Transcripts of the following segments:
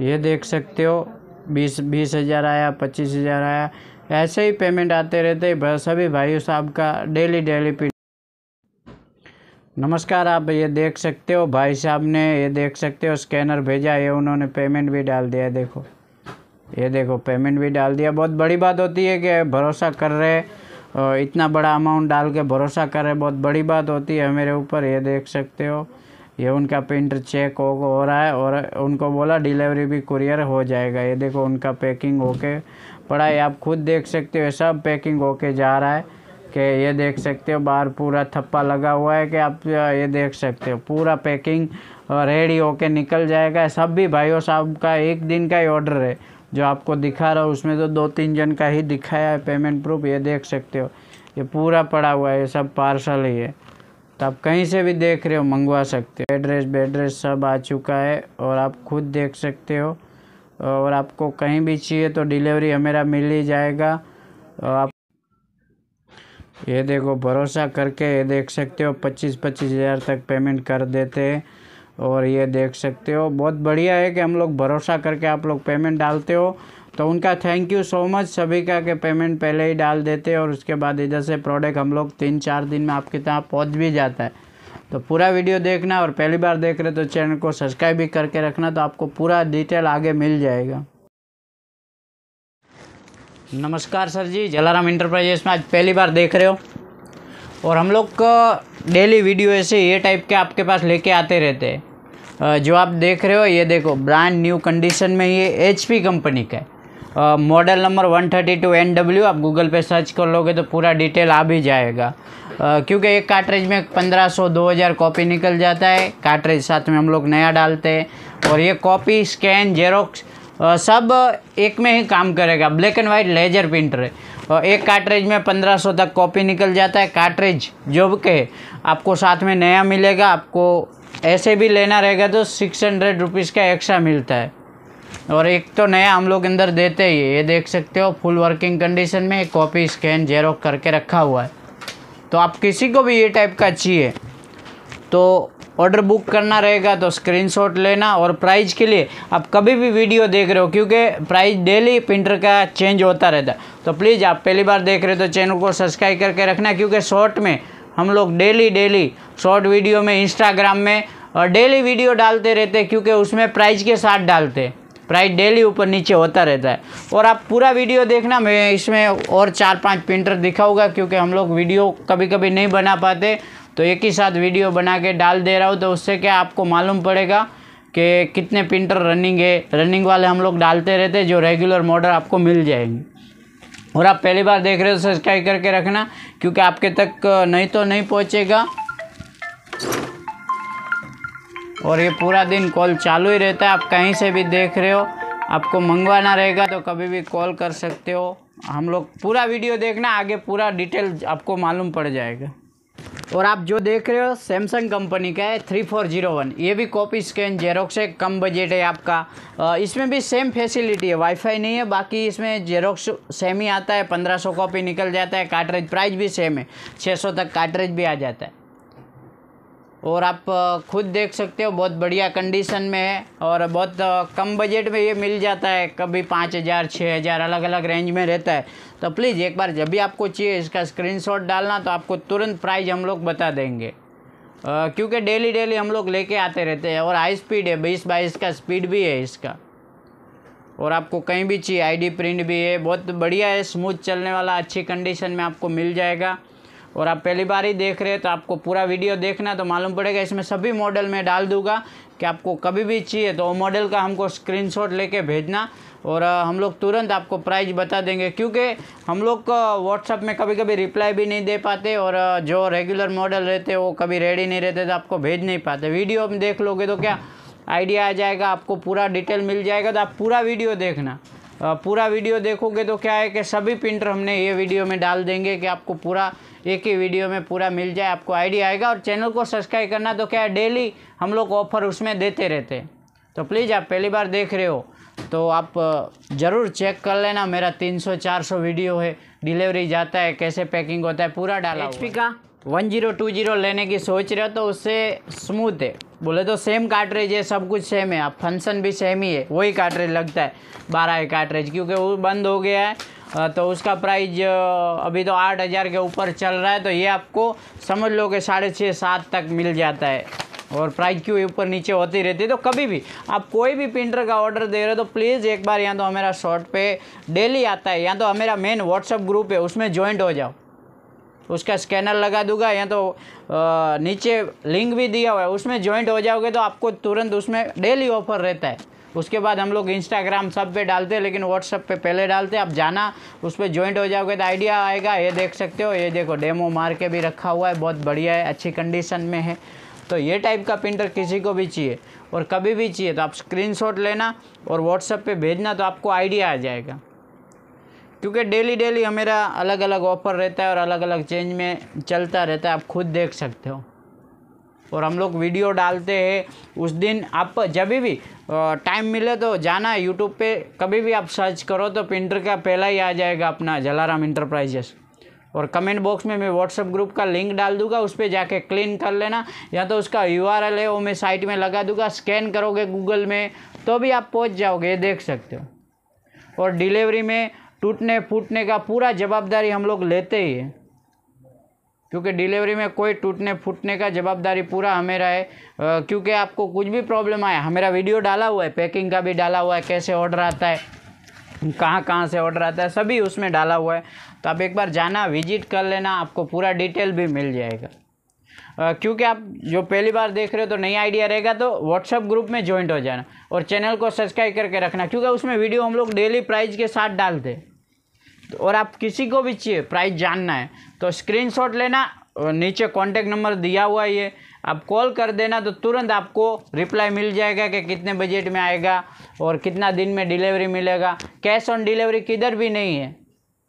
ये देख सकते हो बीस बीस हज़ार आया पच्चीस हज़ार आया ऐसे ही पेमेंट आते रहते हैं सभी भाइयों साहब का डेली डेली पी नमस्कार आप ये देख सकते हो भाई साहब ने ये देख सकते हो स्कैनर भेजा है उन्होंने पेमेंट भी डाल दिया देखो ये देखो पेमेंट भी डाल दिया बहुत बड़ी बात होती है कि भरोसा कर रहे इतना बड़ा अमाउंट डाल के भरोसा कर रहे बहुत बड़ी बात होती है मेरे ऊपर ये देख सकते हो ये उनका प्रिंट चेक हो, हो रहा है और उनको बोला डिलीवरी भी कुरियर हो जाएगा ये देखो उनका पैकिंग होके पड़ा है आप खुद देख सकते हो सब पैकिंग होके जा रहा है कि ये देख सकते हो बाहर पूरा थप्पा लगा हुआ है कि आप ये देख सकते हो पूरा पैकिंग रेडी होके निकल जाएगा सब भी भाइयों साहब का एक दिन का ही ऑर्डर है जो आपको दिखा रहा हूँ उसमें तो दो तीन जन का ही दिखाया है पेमेंट प्रूफ ये देख सकते हो ये पूरा पड़ा हुआ है ये सब पार्सल ही है तो आप कहीं से भी देख रहे हो मंगवा सकते हो एड्रेस बेड्रेस सब आ चुका है और आप खुद देख सकते हो और आपको कहीं भी चाहिए तो डिलीवरी हमारा मिल ही जाएगा और आप ये देखो भरोसा करके ये देख सकते हो पच्चीस पच्चीस हज़ार तक पेमेंट कर देते हैं और ये देख सकते हो बहुत बढ़िया है कि हम लोग भरोसा करके आप लोग पेमेंट डालते हो तो उनका थैंक यू सो मच सभी का के पेमेंट पहले ही डाल देते और उसके बाद इधर से प्रोडक्ट हम लोग तीन चार दिन में आपके यहाँ पहुँच भी जाता है तो पूरा वीडियो देखना और पहली बार देख रहे तो चैनल को सब्सक्राइब भी करके रखना तो आपको पूरा डिटेल आगे मिल जाएगा नमस्कार सर जी जलाराम इंटरप्राइजेस में आज पहली बार देख रहे हो और हम लोग डेली वीडियो ऐसे ये टाइप के आपके पास लेके आते रहते हैं जो आप देख रहे हो ये देखो ब्रांड न्यू कंडीशन में ये एचपी कंपनी का है मॉडल नंबर 132 डब्ल्यू आप गूगल पे सर्च कर लोगे तो पूरा डिटेल आ भी जाएगा क्योंकि एक कार्ट्रेज में 1500-2000 कॉपी निकल जाता है कार्ट्रेज साथ में हम लोग नया डालते हैं और ये कॉपी स्कैन जेरोक्स सब एक में ही काम करेगा black and white laser printer है और एक कार्ट्रेज में 1500 तक कॉपी निकल जाता है कार्ट्रेज जो के आपको साथ में नया मिलेगा आपको ऐसे भी लेना रहेगा तो सिक्स हंड्रेड रुपीज़ का एक्स्ट्रा मिलता है और एक तो नया हम लोग अंदर देते ही ये देख सकते हो फुल वर्किंग कंडीशन में कॉपी स्कैन जेरोक करके रखा हुआ है तो आप किसी को भी ये टाइप का चाहिए तो ऑर्डर बुक करना रहेगा तो स्क्रीनशॉट लेना और प्राइस के लिए आप कभी भी वीडियो देख रहे हो क्योंकि प्राइस डेली प्रिंटर का चेंज होता रहता तो प्लीज़ आप पहली बार देख रहे हो तो चैनल को सब्सक्राइब करके रखना क्योंकि शॉर्ट में हम लोग डेली डेली शॉर्ट वीडियो में इंस्टाग्राम में और डेली वीडियो डालते रहते क्योंकि उसमें प्राइज़ के साथ डालते हैं प्राइस डेली ऊपर नीचे होता रहता है और आप पूरा वीडियो देखना मैं इसमें और चार पाँच प्रिंटर दिखाऊंगा क्योंकि हम लोग वीडियो कभी कभी नहीं बना पाते तो एक ही साथ वीडियो बना के डाल दे रहा हूँ तो उससे क्या आपको मालूम पड़ेगा कि कितने प्रिंटर रनिंग है रनिंग वाले हम लोग डालते रहते जो रेगुलर मॉडल आपको मिल जाएंगे और आप पहली बार देख रहे हो सब्सक्राइब करके रखना क्योंकि आपके तक नहीं तो नहीं पहुँचेगा और ये पूरा दिन कॉल चालू ही रहता है आप कहीं से भी देख रहे हो आपको मंगवाना रहेगा तो कभी भी कॉल कर सकते हो हम लोग पूरा वीडियो देखना आगे पूरा डिटेल आपको मालूम पड़ जाएगा और आप जो देख रहे हो सैमसंग कंपनी का है थ्री फोर जीरो वन ये भी कॉपी स्कैन जेरोक्स है कम बजट है आपका इसमें भी सेम फैसिलिटी है वाईफाई नहीं है बाकी इसमें जेरोक्स सेम ही आता है पंद्रह सौ कॉपी निकल जाता है कार्टरेज प्राइस भी सेम है छः सौ तक कार्टरेज भी आ जाता है और आप खुद देख सकते हो बहुत बढ़िया कंडीशन में है और बहुत कम बजट में ये मिल जाता है कभी पाँच हज़ार छः हज़ार अलग अलग रेंज में रहता है तो प्लीज़ एक बार जब भी आपको चाहिए इसका स्क्रीनशॉट डालना तो आपको तुरंत प्राइस हम लोग बता देंगे क्योंकि डेली डेली हम लोग लेके आते रहते हैं और हाई स्पीड है बीस बाईस का स्पीड भी है इसका और आपको कहीं भी चाहिए आई प्रिंट भी है बहुत बढ़िया है स्मूथ चलने वाला अच्छी कंडीशन में आपको मिल जाएगा और आप पहली बार ही देख रहे हैं तो आपको पूरा वीडियो देखना तो मालूम पड़ेगा इसमें सभी मॉडल मैं डाल दूंगा कि आपको कभी भी चाहिए तो वो मॉडल का हमको स्क्रीनशॉट लेके भेजना और हम लोग तुरंत आपको प्राइस बता देंगे क्योंकि हम लोग व्हाट्सअप में कभी कभी रिप्लाई भी नहीं दे पाते और जो रेगुलर मॉडल रहते वो कभी रेडी नहीं रहते तो आपको भेज नहीं पाते वीडियो में देख लोगे तो क्या आइडिया आ जाएगा आपको पूरा डिटेल मिल जाएगा तो आप पूरा वीडियो देखना पूरा वीडियो देखोगे तो क्या है कि सभी प्रिंटर हमने ये वीडियो में डाल देंगे कि आपको पूरा एक ही वीडियो में पूरा मिल जाए आपको आइडिया आएगा और चैनल को सब्सक्राइब करना तो क्या है डेली हम लोग ऑफर उसमें देते रहते हैं तो प्लीज़ आप पहली बार देख रहे हो तो आप ज़रूर चेक कर लेना मेरा 300-400 वीडियो है डिलीवरी जाता है कैसे पैकिंग होता है पूरा डाला एच का वन जीरो टू जीरो लेने की सोच रहे हो तो उससे स्मूथ है बोले तो सेम काटरेज है सब कुछ सेम है आप फंक्शन भी सेम ही है वही काटरेज लगता है बारह काटरेज क्योंकि वो बंद हो गया है तो उसका प्राइज अभी तो आठ हज़ार के ऊपर चल रहा है तो ये आपको समझ लो कि साढ़े छः सात तक मिल जाता है और प्राइस क्यों ऊपर नीचे होती रहती है तो कभी भी आप कोई भी प्रिंटर का ऑर्डर दे रहे हो तो प्लीज़ एक बार या तो हमारा शॉर्ट पे डेली आता है या तो हमारा मेन व्हाट्सअप ग्रुप है उसमें ज्वाइंट हो जाओ उसका स्कैनर लगा दूंगा या तो आ, नीचे लिंक भी दिया हुआ है उसमें ज्वाइंट हो जाओगे तो आपको तुरंत उसमें डेली ऑफर रहता है उसके बाद हम लोग इंस्टाग्राम सब पे डालते हैं लेकिन व्हाट्सअप पे पहले डालते हैं आप जाना उस पर ज्वाइंट हो जाओगे तो आइडिया आएगा ये देख सकते हो ये देखो डेमो मार के भी रखा हुआ है बहुत बढ़िया है अच्छी कंडीशन में है तो ये टाइप का प्रिंटर किसी को भी चाहिए और कभी भी चाहिए तो आप स्क्रीनशॉट लेना और व्हाट्सएप पे भेजना तो आपको आइडिया आ जाएगा क्योंकि डेली डेली हमारा अलग अलग ऑफर रहता है और अलग अलग चेंज में चलता रहता है आप खुद देख सकते हो और हम लोग वीडियो डालते हैं उस दिन आप जब भी टाइम मिले तो जाना यूट्यूब पे कभी भी आप सर्च करो तो प्रिंटर का पहला ही आ जाएगा अपना जलाराम इंटरप्राइजेस और कमेंट बॉक्स में मैं व्हाट्सअप ग्रुप का लिंक डाल दूंगा उस पर जाके क्लीन कर लेना या तो उसका यू आर एल है वो मैं साइट में लगा दूंगा स्कैन करोगे गूगल में तो भी आप पहुँच जाओगे देख सकते हो और डिलीवरी में टूटने फूटने का पूरा जवाबदारी हम लोग लेते ही है क्योंकि डिलीवरी में कोई टूटने फूटने का जवाबदारी पूरा हमेरा है क्योंकि आपको कुछ भी प्रॉब्लम आया हमारा वीडियो डाला हुआ है पैकिंग का भी डाला हुआ है कैसे ऑर्डर आता है कहाँ कहाँ से ऑर्डर आता है सभी उसमें डाला हुआ है तो आप एक बार जाना विजिट कर लेना आपको पूरा डिटेल भी मिल जाएगा क्योंकि आप जो पहली बार देख रहे हो तो नई आइडिया रहेगा तो व्हाट्सअप ग्रुप में ज्वाइंट हो जाना और चैनल को सब्सक्राइब करके रखना क्योंकि उसमें वीडियो हम लोग डेली प्राइज के साथ डालते हैं और आप किसी को भी चाहिए प्राइस जानना है तो स्क्रीनशॉट लेना नीचे कॉन्टैक्ट नंबर दिया हुआ है ये आप कॉल कर देना तो तुरंत आपको रिप्लाई मिल जाएगा कि कितने बजट में आएगा और कितना दिन में डिलीवरी मिलेगा कैश ऑन डिलीवरी किधर भी नहीं है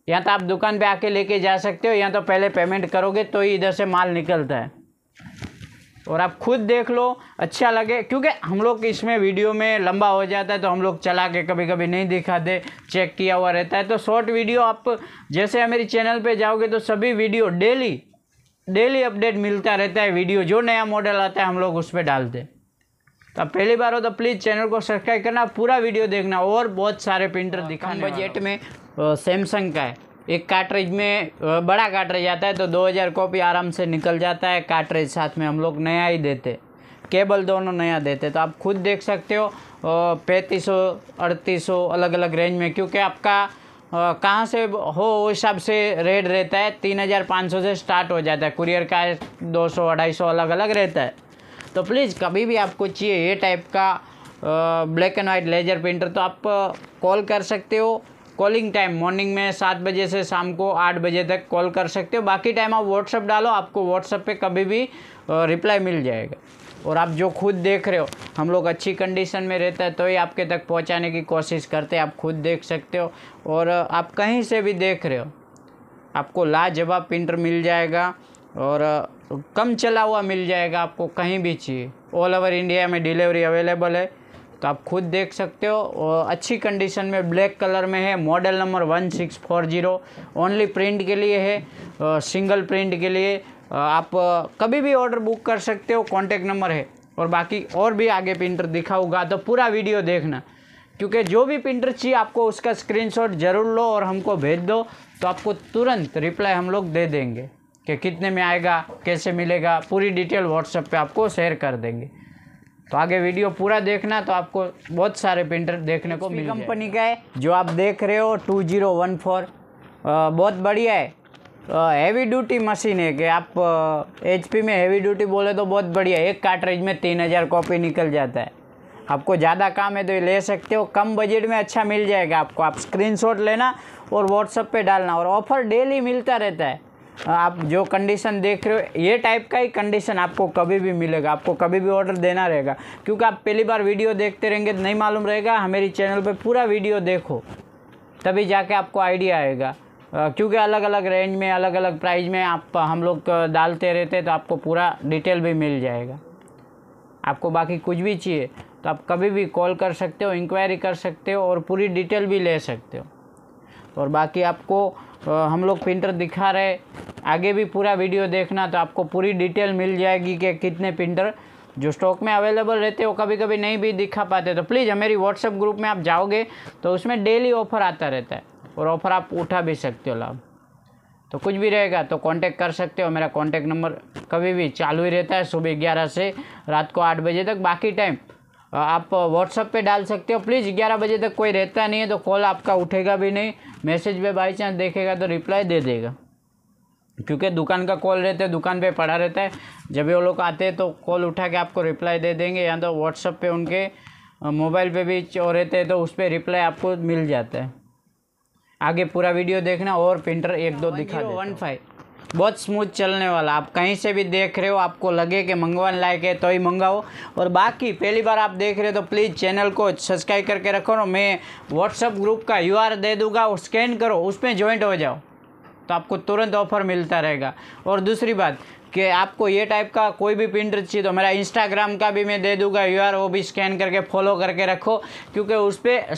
या तो आप दुकान पे आके लेके जा सकते हो या तो पहले पेमेंट करोगे तो ही इधर से माल निकलता है और आप खुद देख लो अच्छा लगे क्योंकि हम लोग इसमें वीडियो में लंबा हो जाता है तो हम लोग चला के कभी कभी नहीं दिखाते चेक किया हुआ रहता है तो शॉर्ट वीडियो आप जैसे मेरी चैनल पे जाओगे तो सभी वीडियो डेली डेली अपडेट मिलता रहता है वीडियो जो नया मॉडल आता है हम लोग उस पर डालते तो आप पहली बार हो तो प्लीज़ चैनल को सब्सक्राइब करना पूरा वीडियो देखना और बहुत सारे प्रिंटर दिखा बजट में सैमसंग का है एक कार्ट्रिज में बड़ा कार्ट्रिज आता है तो 2000 कॉपी आराम से निकल जाता है कार्ट्रिज साथ में हम लोग नया ही देते केबल दोनों नया देते तो आप खुद देख सकते हो पैंतीस सौ अड़तीस सौ अलग अलग रेंज में क्योंकि आपका कहाँ से हो उस हिसाब से रेट रहता है तीन हज़ार पाँच सौ से स्टार्ट हो जाता है कुरियर का दो सौ अढ़ाई सौ अलग अलग रहता है तो प्लीज़ कभी भी आपको चाहिए ये टाइप का black and white laser printer तो आप कॉल कर सकते हो कॉलिंग टाइम मॉर्निंग में सात बजे से शाम को आठ बजे तक कॉल कर सकते हो बाकी टाइम आप व्हाट्सअप डालो आपको व्हाट्सअप पे कभी भी रिप्लाई मिल जाएगा और आप जो खुद देख रहे हो हम लोग अच्छी कंडीशन में रहता है तो ही आपके तक पहुंचाने की कोशिश करते हैं आप खुद देख सकते हो और आप कहीं से भी देख रहे हो आपको लाजवाब प्रिंटर मिल जाएगा और कम चला हुआ मिल जाएगा आपको कहीं भी चाहिए ऑल ओवर इंडिया में डिलीवरी अवेलेबल है तो आप खुद देख सकते हो अच्छी कंडीशन में ब्लैक कलर में है model number one six four zero only print के लिए है सिंगल प्रिंट के लिए आप कभी भी ऑर्डर बुक कर सकते हो कॉन्टैक्ट नंबर है और बाकी और भी आगे प्रिंटर दिखाऊंगा तो पूरा वीडियो देखना क्योंकि जो भी प्रिंटर चाहिए आपको उसका स्क्रीनशॉट ज़रूर लो और हमको भेज दो तो आपको तुरंत रिप्लाई हम लोग दे देंगे कि कितने में आएगा कैसे मिलेगा पूरी डिटेल व्हाट्सएप पे आपको शेयर कर देंगे तो आगे वीडियो पूरा देखना तो आपको बहुत सारे प्रिंटर देखने को मिल कंपनी का है जो आप देख रहे हो टू जीरो वन फोर बहुत बढ़िया है हैवी ड्यूटी मशीन है कि आप एचपी में हैवी ड्यूटी बोले तो बहुत बढ़िया एक कार्टरेज में तीन हज़ार कॉपी निकल जाता है आपको ज़्यादा काम है तो ये ले सकते हो कम बजट में अच्छा मिल जाएगा आपको आप स्क्रीनशॉट लेना और व्हाट्सअप पे डालना और ऑफ़र डेली मिलता रहता है आप जो कंडीशन देख रहे हो ये टाइप का ही कंडीशन आपको कभी भी मिलेगा आपको कभी भी ऑर्डर देना रहेगा क्योंकि आप पहली बार वीडियो देखते रहेंगे तो नहीं मालूम रहेगा हमारी चैनल पर पूरा वीडियो देखो तभी जाके आपको आइडिया आएगा क्योंकि अलग अलग रेंज में अलग अलग प्राइस में आप हम लोग डालते रहते तो आपको पूरा डिटेल भी मिल जाएगा आपको बाकी कुछ भी चाहिए तो आप कभी भी कॉल कर सकते हो इंक्वायरी कर सकते हो और पूरी डिटेल भी ले सकते हो और बाकी आपको हम लोग प्रिंटर दिखा रहे आगे भी पूरा वीडियो देखना तो आपको पूरी डिटेल मिल जाएगी कि कितने प्रिंटर जो स्टॉक में अवेलेबल रहते हो कभी कभी नहीं भी दिखा पाते तो प्लीज़ हमारी व्हाट्सएप ग्रुप में आप जाओगे तो उसमें डेली ऑफर आता रहता है और ऑफर आप उठा भी सकते हो लाभ तो कुछ भी रहेगा तो कांटेक्ट कर सकते हो मेरा कांटेक्ट नंबर कभी भी चालू ही रहता है सुबह ग्यारह से रात को आठ बजे तक बाकी टाइम आप व्हाट्सअप पे डाल सकते हो प्लीज़ ग्यारह बजे तक कोई रहता नहीं है तो कॉल आपका उठेगा भी नहीं मैसेज पे बाई चांस देखेगा तो रिप्लाई दे देगा क्योंकि दुकान का कॉल रहता है दुकान पे पड़ा रहता है जब वो लोग आते हैं तो कॉल उठा के आपको रिप्लाई दे देंगे या तो व्हाट्सअप पे उनके मोबाइल पे भी चो रहते हैं तो उस पर रिप्लाई आपको मिल जाता है आगे पूरा वीडियो देखना और प्रिंटर एक दो दिखा वन फाइव बहुत स्मूथ चलने वाला आप कहीं से भी देख रहे हो आपको लगे कि मंगवाने लायक है तो ही मंगाओ और बाकी पहली बार आप देख रहे हो तो प्लीज़ चैनल को सब्सक्राइब करके रखो ना मैं व्हाट्सअप ग्रुप का यू दे दूंगा और स्कैन करो उसमें ज्वाइंट हो जाओ तो आपको तुरंत ऑफर मिलता रहेगा और दूसरी बात कि आपको ये टाइप का कोई भी प्रिंटर चाहिए तो मेरा इंस्टाग्राम का भी मैं दे दूंगा यू वो भी स्कैन करके फॉलो करके रखो क्योंकि उस पर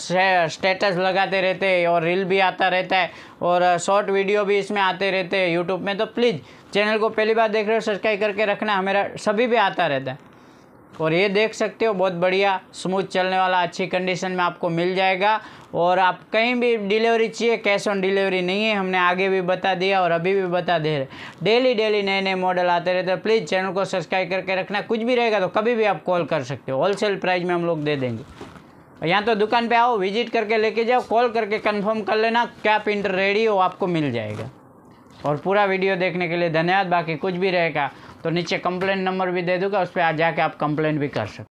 स्टेटस लगाते रहते हैं और रील भी आता रहता है और शॉर्ट वीडियो भी इसमें आते रहते हैं यूट्यूब में तो प्लीज़ चैनल को पहली बार देख रहे हो सब्सक्राइब करके रखना हमारा सभी पे आता रहता है और ये देख सकते हो बहुत बढ़िया स्मूथ चलने वाला अच्छी कंडीशन में आपको मिल जाएगा और आप कहीं भी डिलीवरी चाहिए कैश ऑन डिलीवरी नहीं है हमने आगे भी बता दिया और अभी भी बता दे रहे डेली डेली नए नए मॉडल आते रहते हैं प्लीज़ चैनल को सब्सक्राइब करके रखना कुछ भी रहेगा तो कभी भी आप कॉल कर सकते हो होलसेल प्राइस में हम लोग दे देंगे यहाँ तो दुकान पर आओ विजिट करके लेके जाओ कॉल करके कन्फर्म कर लेना क्या प्रिंटर रेडी हो आपको मिल जाएगा और पूरा वीडियो देखने के लिए धन्यवाद बाकी कुछ भी रहेगा तो नीचे कंप्लेन नंबर भी दे दूंगा उस पर आ जाके आप कंप्लेन भी कर सकते